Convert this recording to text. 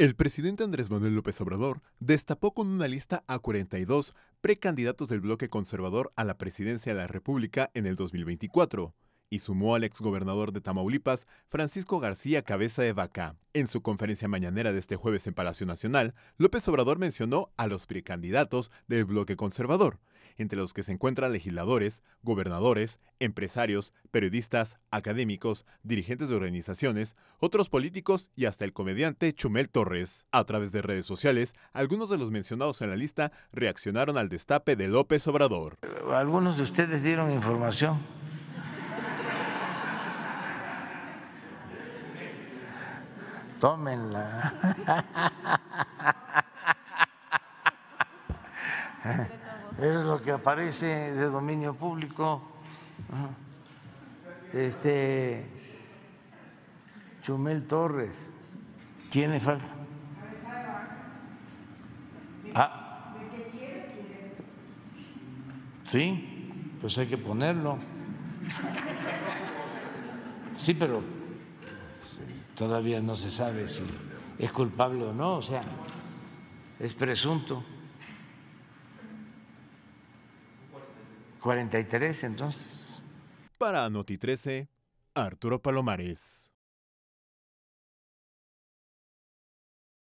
El presidente Andrés Manuel López Obrador destapó con una lista a 42 precandidatos del bloque conservador a la presidencia de la República en el 2024 y sumó al exgobernador de Tamaulipas, Francisco García Cabeza de Vaca. En su conferencia mañanera de este jueves en Palacio Nacional, López Obrador mencionó a los precandidatos del bloque conservador, entre los que se encuentran legisladores, gobernadores, empresarios, periodistas, académicos, dirigentes de organizaciones, otros políticos y hasta el comediante Chumel Torres. A través de redes sociales, algunos de los mencionados en la lista reaccionaron al destape de López Obrador. Algunos de ustedes dieron información Tómenla. es lo que aparece de dominio público. Este Chumel Torres, ¿quién le falta? Ah, sí, pues hay que ponerlo. Sí, pero todavía no se sabe si es culpable o no, o sea, es presunto. 43 entonces. Para Noti 13, Arturo Palomares.